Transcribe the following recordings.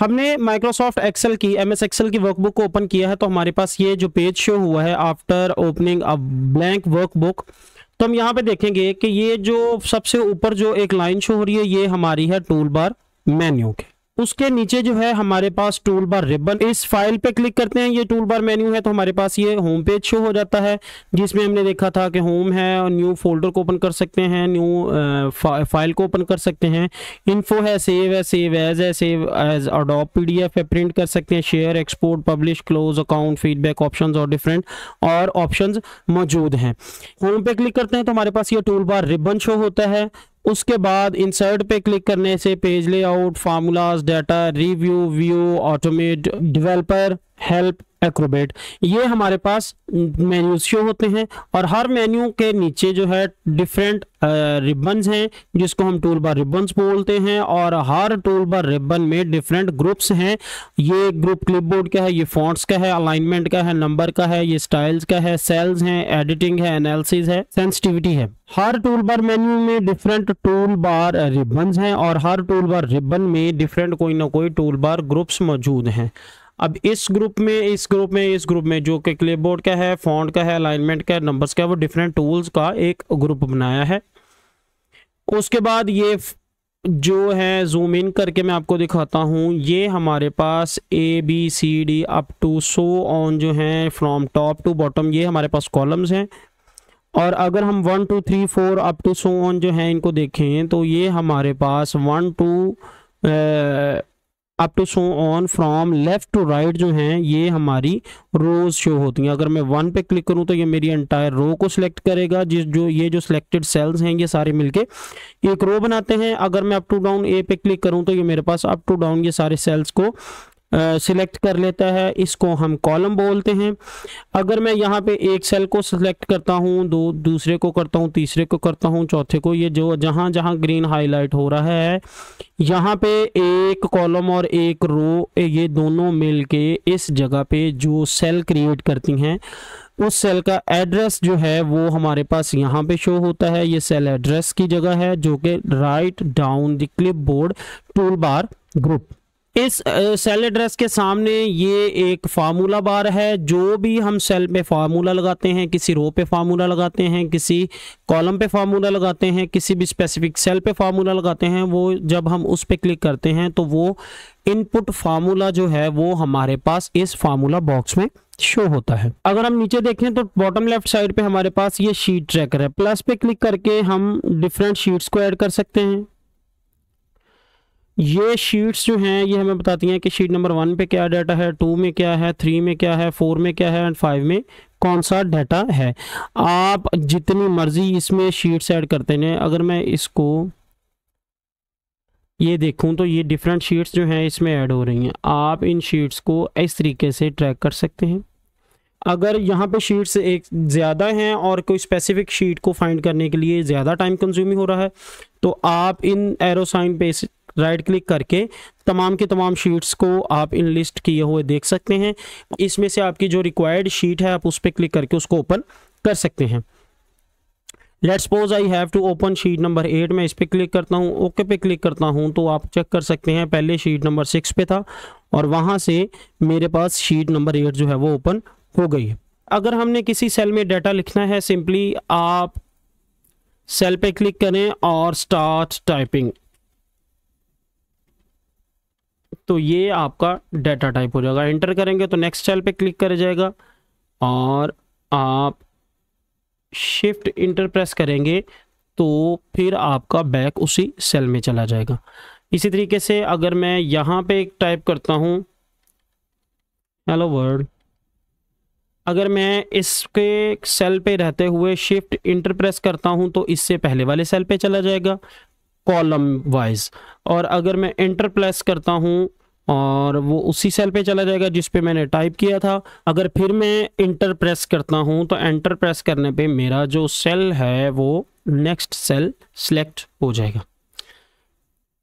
हमने Microsoft Excel की M S Excel की वर्कबुक को ओपन किया है तो हमारे पास ये जो पेज शो हुआ है after opening a blank workbook तो हम यहाँ पे देखेंगे कि ये जो सबसे ऊपर जो एक लाइन शो हो रही है ये हमारी है टूल बार मेन्यू की उसके नीचे जो है हमारे पास टूल बार रिबन इस फाइल पे क्लिक करते हैं ये टूल बार मेन्यू है तो हमारे पास ये होम पेज शो हो जाता है जिसमें हमने देखा था कि होम है और न्यू फोल्डर को ओपन कर सकते हैं न्यू फा, फाइल को ओपन कर सकते हैं इन्फो है सेव है सेव एज है सेव एज अडोप पी है प्रिंट कर सकते हैं share export publish close account feedback option और डिफरेंट और ऑप्शन मौजूद हैं होम पे क्लिक करते हैं तो हमारे पास ये टूल बार रिबन शो होता है उसके बाद इंसर्ट पे क्लिक करने से page layout formulas data review view automate developer help Acrobat ये हमारे पास मेन्यू शो होते हैं और हर मेन्यू के नीचे जो है डिफरेंट रिबन्स हैं जिसको हम टूल बार रिबन्स बोलते हैं और हर टूल बार रिबन में डिफरेंट ग्रुप्स हैं ये ग्रुप क्लिपबोर्ड का है ये फॉन्ट्स का है अलाइनमेंट का है नंबर का है ये स्टाइल्स का है सेल्स हैं एडिटिंग है एनालिसिस है सेंसिटिविटी है हर टूल बार मेन्यू में डिफरेंट टूल बार रिबन्स हैं और हर टूल बार रिबन में डिफरेंट कोई ना कोई टूल बार ग्रुप्स मौजूद हैं अब इस ग्रुप में इस ग्रुप में इस ग्रुप में जो कि बोर्ड का है फॉन्ट का है अलाइनमेंट का नंबर्स का है वो डिफरेंट टूल्स का एक ग्रुप बनाया है उसके बाद ये जो है जूम इन करके मैं आपको दिखाता हूँ ये हमारे पास A B C D up to so on जो है फ्रॉम टॉप टू बॉटम ये हमारे पास कॉलम्स हैं और अगर हम one two three four up to so on जो है इनको देखें तो ये हमारे पास one two up to so on from left to right जो हैं ये हमारी रोज शो होती हैं अगर मैं वन पे क्लिक करूं तो ये मेरी एंटायर रो को सिलेक्ट करेगा जिस जो ये जो सिलेक्टेड सेल्स हैं ये सारे मिलके एक रो बनाते हैं अगर मैं अप टू डाउन ए पे क्लिक करूं तो ये मेरे पास अप टू डाउन ये सारे सेल्स को सिलेक्ट कर लेता है इसको हम कॉलम बोलते हैं अगर मैं यहाँ पे एक सेल को सिलेक्ट करता हूँ दो दूसरे को करता हूँ तीसरे को करता हूँ चौथे को ये जो जहाँ जहाँ ग्रीन हाईलाइट हो रहा है यहाँ पे एक कॉलम और एक रो ये दोनों मिल के इस जगह पे जो सेल क्रिएट करती हैं उस सेल का एड्रेस जो है वो हमारे पास यहाँ पे शो होता है ये सेल एड्रेस की जगह है जो कि right down the clipboard tool bar group इस सेल एड्रेस के सामने ये एक फार्मूला बार है जो भी हम सेल पे फार्मूला लगाते हैं किसी रो पे फार्मूला लगाते हैं किसी कॉलम पे फार्मूला लगाते हैं किसी भी स्पेसिफिक सेल पे फार्मूला लगाते हैं वो जब हम उस पर क्लिक करते हैं तो वो इनपुट फार्मूला जो है वो हमारे पास इस फार्मूला बॉक्स में शो होता है अगर हम नीचे देखें तो बॉटम लेफ्ट साइड पे हमारे पास ये शीट ट्रैकर है प्लस पे क्लिक करके हम डिफरेंट शीट्स को ऐड कर सकते हैं ये शीट्स जो हैं ये हमें बताती हैं कि शीट नंबर वन पे क्या डाटा है टू में क्या है थ्री में क्या है फोर में क्या है एंड फाइव में कौन सा डाटा है आप जितनी मर्जी इसमें शीट्स ऐड करते हैं अगर मैं इसको ये देखूं तो ये डिफरेंट शीट्स जो हैं इसमें ऐड हो रही हैं आप इन शीट्स को इस तरीके से ट्रैक कर सकते हैं अगर यहाँ पे शीट्स एक ज़्यादा हैं और कोई स्पेसिफिक शीट को फाइंड करने के लिए ज़्यादा टाइम कंज्यूमिंग हो रहा है तो आप इन एरो साइन पे राइट क्लिक करके तमाम के तमाम शीट्स को आप इन लिस्ट किए हुए देख सकते हैं इसमें से आपकी जो रिक्वायर्ड शीट है आप उस पर क्लिक करके उसको ओपन कर सकते हैं let suppose I have to open sheet number eight मैं इस पर क्लिक करता हूँ ओके पे क्लिक करता हूँ तो आप चेक कर सकते हैं पहले शीट नंबर सिक्स पे था और वहाँ से मेरे पास शीट नंबर एट जो है वो ओपन हो गई है अगर हमने किसी सेल में डाटा लिखना है सिंपली आप सेल पे क्लिक करें और स्टार्ट टाइपिंग तो ये आपका डेटा टाइप हो जाएगा एंटर करेंगे तो नेक्स्ट सेल पे क्लिक कर जाएगा और आप शिफ्ट इंटर प्रेस करेंगे तो फिर आपका बैक उसी सेल में चला जाएगा इसी तरीके से अगर मैं यहाँ पे टाइप करता हूँ हेलो वर्ड अगर मैं इसके सेल पे रहते हुए शिफ्ट इंटर प्रेस करता हूँ तो इससे पहले वाले सेल पे चला जाएगा कॉलम वाइज और अगर मैं एंटर प्लेस करता हूँ और वो उसी सेल पे चला जाएगा जिस पे मैंने टाइप किया था अगर फिर मैं इंटर प्रेस करता हूँ तो एंटर प्रेस करने पे मेरा जो सेल है वो नेक्स्ट सेल सेलेक्ट हो जाएगा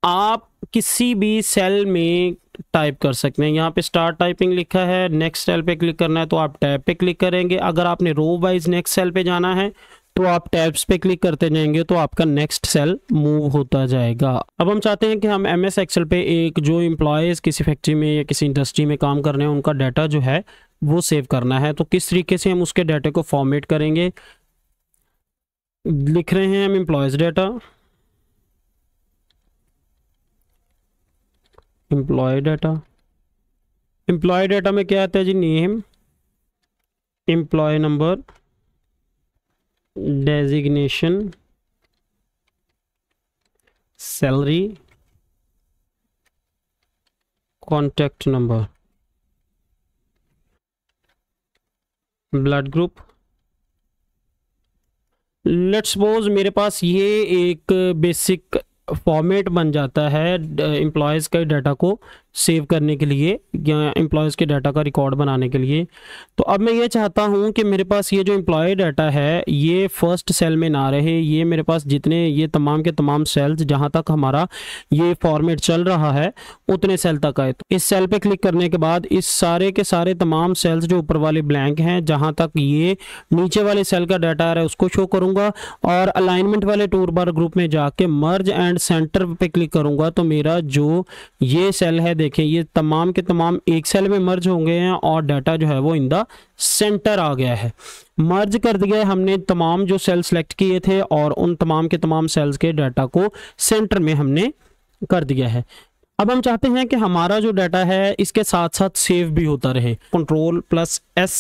आप किसी भी सेल में टाइप कर सकते हैं यहाँ पे स्टार्ट टाइपिंग लिखा है नेक्स्ट सेल पे क्लिक करना है तो आप टैब पे क्लिक करेंगे अगर आपने रो वाइज नेक्स्ट सेल पे जाना है तो आप टैब्स पे क्लिक करते जाएंगे तो आपका नेक्स्ट सेल मूव होता जाएगा अब हम चाहते हैं कि हम एम एस एक्सल पे एक जो इम्प्लॉयज किसी फैक्ट्री में या किसी इंडस्ट्री में काम कर रहे हैं उनका डाटा जो है वो सेव करना है तो किस तरीके से हम उसके डाटे को फॉर्मेट करेंगे लिख रहे हैं हम employees data employee data employee data में क्या आता है जी name employee number designation salary contact number blood group let suppose मेरे पास ये एक बेसिक फॉर्मेट बन जाता है एम्प्लॉयज़ का डाटा को सेव करने के लिए या एम्प्लॉयज़ के डाटा का रिकॉर्ड बनाने के लिए तो अब मैं ये चाहता हूँ कि मेरे पास ये जो एम्प्लॉय डाटा है ये फर्स्ट सेल में ना रहे ये मेरे पास जितने ये तमाम के तमाम सेल्स जहाँ तक हमारा ये फॉर्मेट चल रहा है उतने सेल तक आए तो इस सेल पर क्लिक करने के बाद इस सारे के सारे तमाम सेल्स जो ऊपर वाले ब्लैंक हैं जहाँ तक ये नीचे वाले सेल का डाटा आ रहा है उसको शो करूँगा और अलाइनमेंट वाले टूर बार ग्रुप में जाके मर्ज एंड सेंटर पर क्लिक करूँगा तो मेरा जो ये सेल है देखें ये तमाम के तमाम एक सेल में मर्ज हो गए हैं और डाटा जो है वो इन द सेंटर आ गया है मर्ज कर दिया हमने तमाम जो सेल सेलेक्ट किए थे और उन तमाम के तमाम सेल्स के डाटा को सेंटर में हमने कर दिया है अब हम चाहते हैं कि हमारा जो डाटा है इसके साथ साथ सेव भी होता रहे कंट्रोल प्लस एस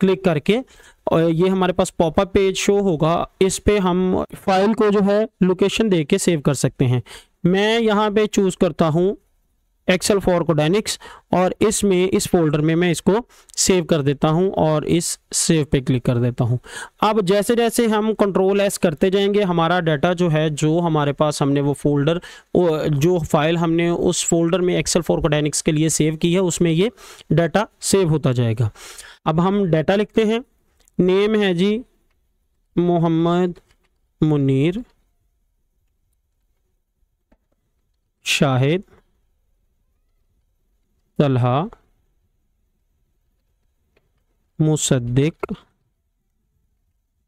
क्लिक करके और ये हमारे पास पॉपअप पेज शो होगा इस पे हम फाइल को जो है लोकेशन देके सेव कर सकते हैं मैं यहाँ पे चूज़ करता हूँ एक्सेल फॉर कोडाइनिक्स और इसमें इस फोल्डर में मैं इसको सेव कर देता हूं और इस सेव पे क्लिक कर देता हूं अब जैसे जैसे हम कंट्रोल एस करते जाएंगे हमारा डाटा जो है जो हमारे पास हमने वो फोल्डर जो फाइल हमने उस फोल्डर में एक्सेल फॉर कोडाइनिक्स के लिए सेव की है उसमें ये डाटा सेव होता जाएगा अब हम डाटा लिखते हैं नेम है जी मोहम्मद मुनीर शाहिद तलहा मुसद्दिक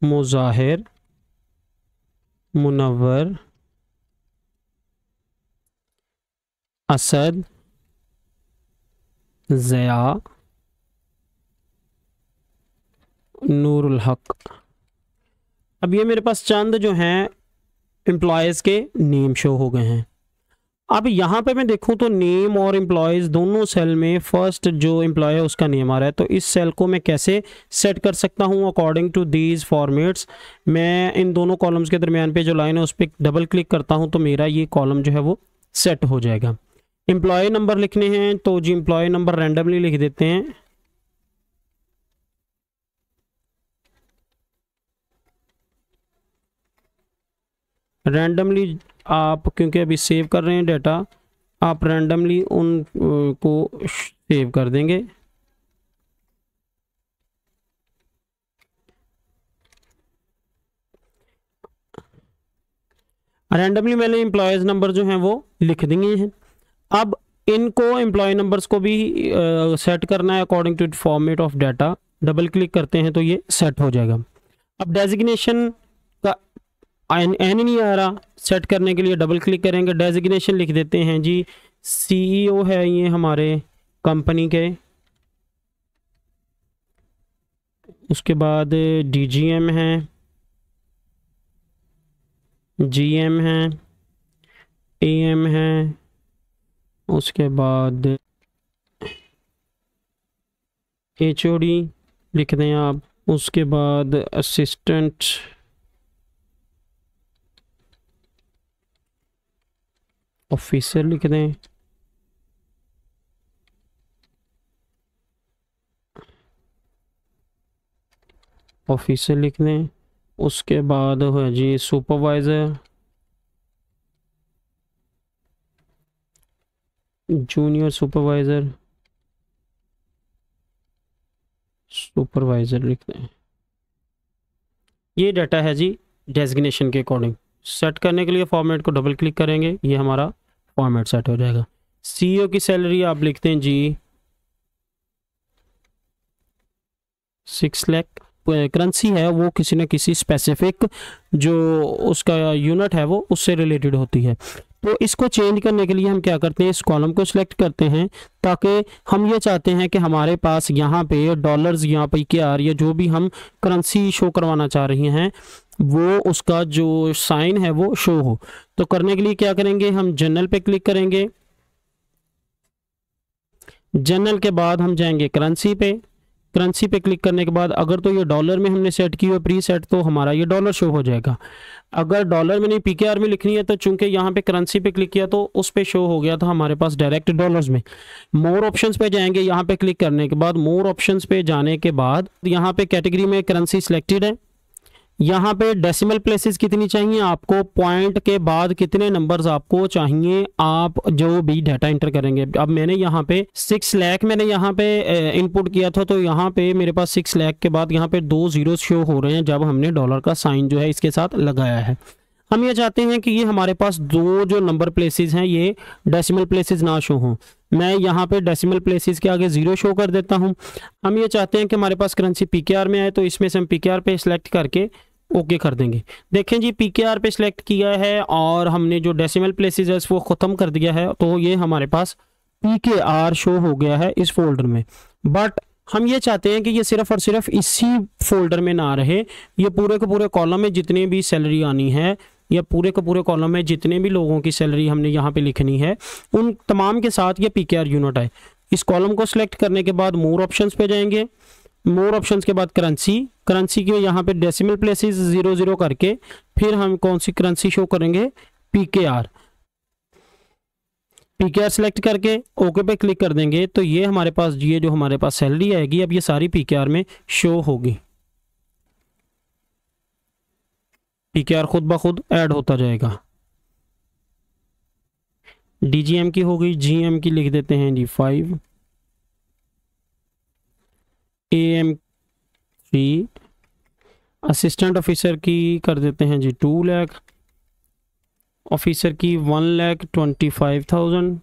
मुजाहिर मुनवर असद ज़या नूरुल हक अब ये मेरे पास चंद जो हैं एम्प्लॉयज़ के नेम शो हो गए हैं अब यहाँ पे मैं देखूँ तो नेम और एम्प्लॉयज़ दोनों सेल में फर्स्ट जो एम्प्लॉय है उसका नेम आ रहा है तो इस सेल को मैं कैसे सेट कर सकता हूँ अकॉर्डिंग टू दीज फॉर्मेट्स मैं इन दोनों कॉलम्स के दरमियान पे जो लाइन है उस पर डबल क्लिक करता हूँ तो मेरा ये कॉलम जो है वो सेट हो जाएगा एम्प्लॉय नंबर लिखने हैं तो जी एम्प्लॉय नंबर रैंडमली लिख देते हैं रैंडमली आप क्योंकि अभी सेव कर रहे हैं डाटा आप रैंडमली उन को सेव कर देंगे रैंडमली मैंने एम्प्लॉयज़ नंबर जो हैं वो लिख दिए हैं अब इनको एम्प्लॉय नंबर्स को भी सेट uh, करना है according to format of data double click करते हैं तो ये सेट हो जाएगा अब डेजिग्नेशन एन एन नहीं आ रहा सेट करने के लिए डबल क्लिक करेंगे डेजिग्नेशन लिख देते हैं जी सीईओ e है ये हमारे कंपनी के उसके बाद डीजीएम है जीएम है एएम है उसके बाद एचओडी लिख दें आप उसके बाद असिस्टेंट ऑफिशियल लिख दें ऑफिसर लिख दें उसके बाद है जी सुपरवाइज़र जूनियर सुपरवाइज़र सुपरवाइज़र लिख दें ये डाटा है जी डेजिग्नेशन के अकॉर्डिंग सेट करने के लिए फॉर्मेट को डबल क्लिक करेंगे ये हमारा फॉर्मेट सेट हो जाएगा सीईओ e की सैलरी आप लिखते हैं जी सिक्स लैख करेंसी है वो किसी न किसी स्पेसिफिक जो उसका यूनिट है वो उससे रिलेटेड होती है तो इसको चेंज करने के लिए हम क्या करते हैं इस कॉलम को सिलेक्ट करते हैं ताकि हम ये चाहते हैं कि हमारे पास यहाँ पे डॉलर्स यहाँ पे के आर या जो भी हम करेंसी शो करवाना चाह रहे हैं वो उसका जो साइन है वो शो हो तो करने के लिए क्या करेंगे हम जनरल पे क्लिक करेंगे जनरल के बाद हम जाएंगे करेंसी पे करेंसी पे क्लिक करने के बाद अगर तो ये डॉलर में हमने सेट की हुई प्री सेट तो हमारा ये डॉलर शो हो जाएगा अगर डॉलर में नहीं पी में लिखनी है तो चूंकि यहाँ पे करेंसी पे क्लिक किया तो उस पर शो हो गया था हमारे पास डायरेक्ट डॉलर्स में मोर ऑप्शंस पे जाएंगे यहाँ पे क्लिक करने के बाद मोर ऑप्शंस पे जाने के बाद यहाँ पे कैटेगरी में करेंसी सिलेक्टेड है यहाँ पे डेसिमल प्लेसेस कितनी चाहिए आपको पॉइंट के बाद कितने नंबर्स आपको चाहिए आप जो भी डाटा एंटर करेंगे अब मैंने यहाँ पे सिक्स लैख मैंने यहाँ पे इनपुट किया था तो यहाँ पे मेरे पास सिक्स लैख के बाद यहाँ पे दो जीरो शो हो रहे हैं जब हमने डॉलर का साइन जो है इसके साथ लगाया है हम ये चाहते हैं कि ये हमारे पास दो जो नंबर प्लेसेस हैं ये डेसिमल प्लेसेस ना शो हों मैं यहाँ पे डेसिमल प्लेसेस के आगे ज़ीरो शो कर देता हूँ हम ये चाहते हैं कि हमारे पास करेंसी पी में आए तो इसमें से हम पी पे सिलेक्ट करके ओके कर देंगे देखें जी पी के आर पे सिलेक्ट किया है और हमने जो डेसीमल प्लेसेज है वो ख़त्म कर दिया है तो ये हमारे पास पी के आर शो हो गया है इस फोल्डर में बट हम ये चाहते हैं कि ये सिर्फ और सिर्फ इसी फोल्डर में ना रहे ये पूरे के पूरे कॉलम में जितने भी सैलरी आनी है या पूरे के पूरे कॉलम में जितने भी लोगों की सैलरी हमने यहाँ पे लिखनी है उन तमाम के साथ ये पी यूनिट है इस कॉलम को सिलेक्ट करने के बाद मोर ऑप्शंस पे जाएंगे मोर ऑप्शंस के बाद करेंसी करेंसी के यहाँ पे डेसिमल प्लेसेस जीरो जीरो करके फिर हम कौन सी करेंसी शो करेंगे P K R P K R select करके ओके पे क्लिक कर देंगे तो ये हमारे पास ये जो हमारे पास सैलरी आएगी अब ये सारी पी के आर में शो होगी पी खुद ब खुद ऐड होता जाएगा डी जी एम की हो गई जी एम की लिख देते हैं जी five A M three assistant officer की कर देते हैं जी टू लैख ऑफिसर की one lakh twenty five thousand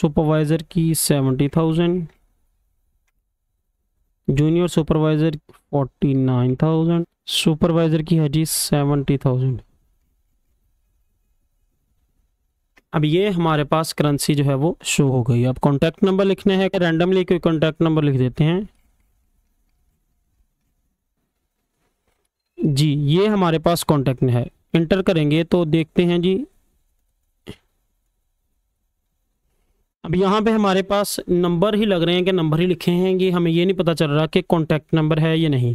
supervisor की seventy thousand junior supervisor forty nine thousand supervisor की है जी सेवेंटी थाउजेंड अब ये हमारे पास करेंसी जो है वो शो हो गई अब कॉन्टैक्ट नंबर लिखने हैं रैंडमली कोई कॉन्टैक्ट नंबर लिख देते हैं जी ये हमारे पास कॉन्टैक्ट है इंटर करेंगे तो देखते हैं जी अब यहाँ पे हमारे पास नंबर ही लग रहे हैं कि नंबर ही लिखे हैं कि हमें ये नहीं पता चल रहा कि कॉन्टैक्ट नंबर है या नहीं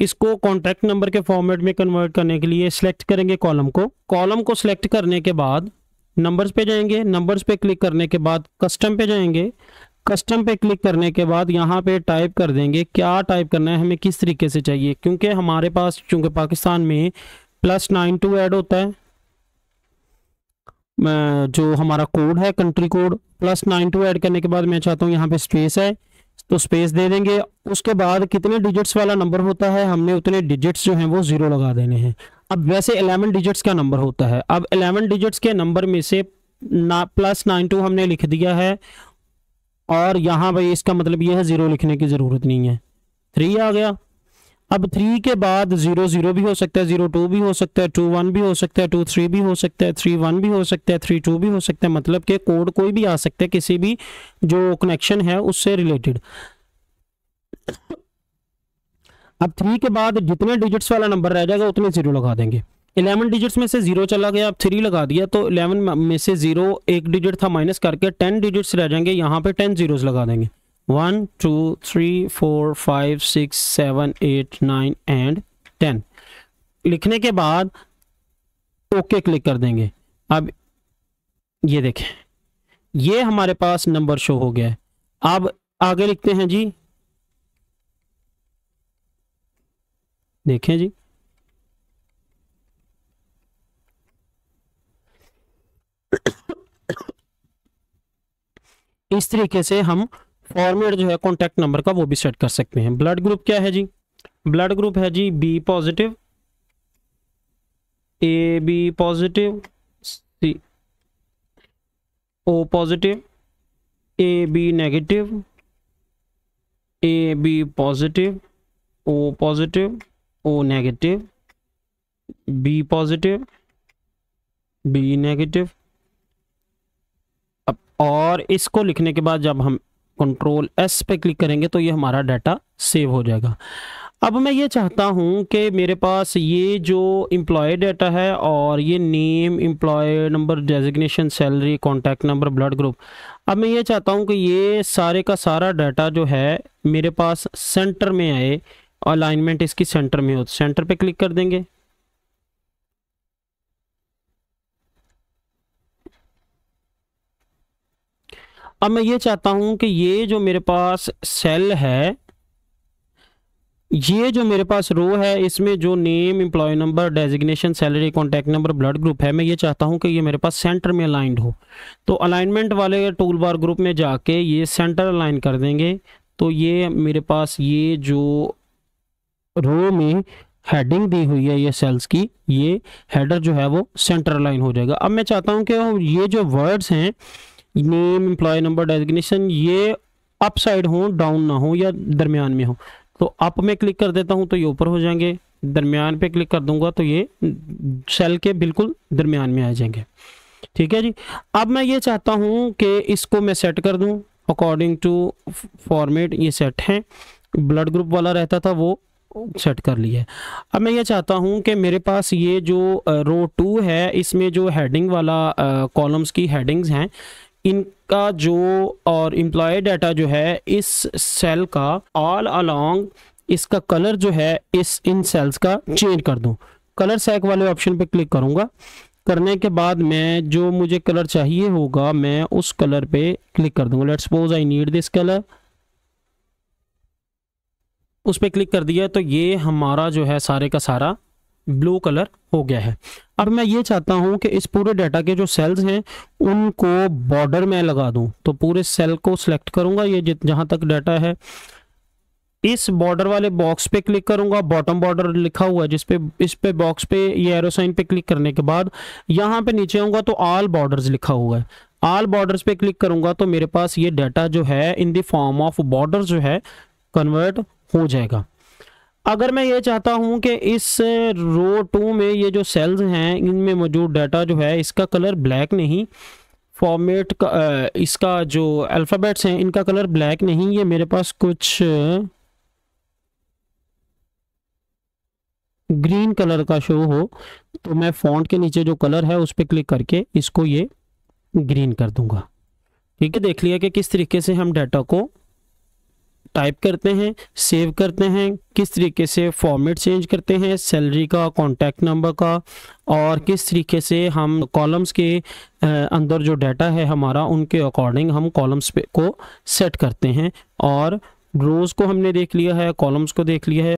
इसको कॉन्टैक्ट नंबर के फॉर्मेट में कन्वर्ट करने के लिए सिलेक्ट करेंगे कॉलम को कॉलम को सिलेक्ट करने के बाद नंबर्स पे जाएंगे नंबर्स पे क्लिक करने के बाद कस्टम पे जाएंगे कस्टम पे क्लिक करने के बाद यहाँ पे टाइप कर देंगे क्या टाइप करना है हमें किस तरीके से चाहिए क्योंकि हमारे पास चूंकि पाकिस्तान में प्लस नाइन टू एड होता है जो हमारा कोड है country code plus nine two add करने के बाद मैं चाहता हूँ यहाँ पे स्पेस है तो स्पेस दे देंगे उसके बाद कितने डिजिट्स वाला नंबर होता है हमने उतने डिजिट्स जो हैं वो ज़ीरो लगा देने हैं अब वैसे एलेवन डिजिट्स का नंबर होता है अब एलेवन डिजिट्स के नंबर में से ना प्लस नाइन टू हमने लिख दिया है और यहाँ भाई इसका मतलब ये है ज़ीरो लिखने की ज़रूरत नहीं है थ्री आ गया अब थ्री के बाद जीरो जीरो भी हो सकता है जीरो टू भी हो सकता है टू वन भी हो सकता है टू थ्री भी हो सकता है थ्री वन भी हो सकता है थ्री टू भी हो सकता है मतलब कि कोड कोई भी आ सकता है किसी भी जो कनेक्शन है उससे रिलेटेड अब थ्री के बाद जितने डिजिट्स वाला नंबर रह जाएगा उतने जीरो लगा देंगे इलेवन डिजिट्स में से जीरो चला गया अब थ्री लगा दिया तो इलेवन में से जीरो एक डिजिट था माइनस करके टेन डिजिट्स रह जाएंगे यहाँ पे टेन जीरोस लगा देंगे 1 2 3 4 5 6 7 8 9 एंड 10 लिखने के बाद ओके क्लिक कर देंगे अब ये देखें ये हमारे पास नंबर शो हो गया है अब आगे लिखते हैं जी देखें जी इस तरीके से हम फॉर्मेट जो है कॉन्टैक्ट नंबर का वो भी सेट कर सकते हैं ब्लड ग्रुप क्या है जी ब्लड ग्रुप है जी B positive A B positive C O positive A B negative A B positive O positive O negative B positive B negative और इसको लिखने के बाद जब हम कंट्रोल एस पे क्लिक करेंगे तो ये हमारा डाटा सेव हो जाएगा अब मैं ये चाहता हूँ कि मेरे पास ये जो एम्प्लॉय डाटा है और ये name employee number designation salary contact number blood group अब मैं ये चाहता हूँ कि ये सारे का सारा डाटा जो है मेरे पास सेंटर में आए अलाइनमेंट इसकी सेंटर में हो सेंटर पे क्लिक कर देंगे अब मैं ये चाहता हूं कि ये जो मेरे पास सेल है ये जो मेरे पास रो है इसमें जो name employee number designation salary contact number blood group है मैं ये चाहता हूं कि ये मेरे पास सेंटर में अलाइंड हो तो अलाइनमेंट वाले टूल बार ग्रुप में जाके ये सेंटर अलाइन कर देंगे तो ये मेरे पास ये जो रो में हेडिंग दी हुई है ये सेल्स की ये हेडर जो है वो सेंटर अलाइन हो जाएगा अब मैं चाहता हूँ कि ये जो वर्ड्स हैं नेम एम्प्लॉय नंबर डेजिग्नेशन ये अप साइड हो डाउन ना हो या दरमियान में हो तो अप में क्लिक कर देता हूँ तो ये ऊपर हो जाएंगे दरमियान पे क्लिक कर दूंगा तो ये सेल के बिल्कुल दरमियान में आ जाएंगे ठीक है जी अब मैं ये चाहता हूँ कि इसको मैं सेट कर दूँ अकॉर्डिंग टू फॉर्मेट ये सेट है ब्लड ग्रुप वाला रहता था वो सेट कर लिया है अब मैं ये चाहता हूँ कि मेरे पास ये जो रो टू है इसमें जो हेडिंग वाला कॉलम्स की हेडिंग्स हैं इनका जो और एम्प्लॉय डाटा जो है इस सेल का ऑल अलोंग इसका कलर जो है इस इन सेल्स का चेंज कर दूं कलर सेक वाले ऑप्शन पे क्लिक करूंगा करने के बाद मैं जो मुझे कलर चाहिए होगा मैं उस कलर पे क्लिक कर दूंगा let suppose I need this colour उस पर क्लिक कर दिया तो ये हमारा जो है सारे का सारा ब्लू कलर हो गया है अब मैं ये चाहता हूँ कि इस पूरे डाटा के जो सेल्स हैं उनको बॉर्डर में लगा दूँ तो पूरे सेल को सिलेक्ट करूँगा ये जहाँ तक डाटा है इस बॉर्डर वाले बॉक्स पे क्लिक करूंगा बॉटम बॉर्डर लिखा हुआ है जिस पे इस पे बॉक्स पे ये एरोसाइन पे क्लिक करने के बाद यहाँ पे नीचे आऊंगा तो ऑल बॉर्डर्स लिखा हुआ है ऑल बॉर्डर्स पे क्लिक करूंगा तो मेरे पास ये डाटा जो है in the form of border जो है कन्वर्ट हो जाएगा अगर मैं ये चाहता हूँ कि इस रो टू में ये जो सेल्स हैं इनमें मौजूद डाटा जो है इसका कलर ब्लैक नहीं फॉर्मेट का इसका जो अल्फ़ाबेट्स हैं इनका कलर ब्लैक नहीं ये मेरे पास कुछ ग्रीन कलर का शो हो तो मैं फॉन्ट के नीचे जो कलर है उस पर क्लिक करके इसको ये ग्रीन कर दूंगा ठीक है देख लिया कि किस तरीके से हम डाटा को टाइप करते हैं सेव करते हैं किस तरीके से फॉर्मेट चेंज करते हैं सैलरी का कॉन्टैक्ट नंबर का और किस तरीके से हम कॉलम्स के अंदर जो डाटा है हमारा उनके अकॉर्डिंग हम कॉलम्स पे को सेट करते हैं और रोज़ को हमने देख लिया है कॉलम्स को देख लिया है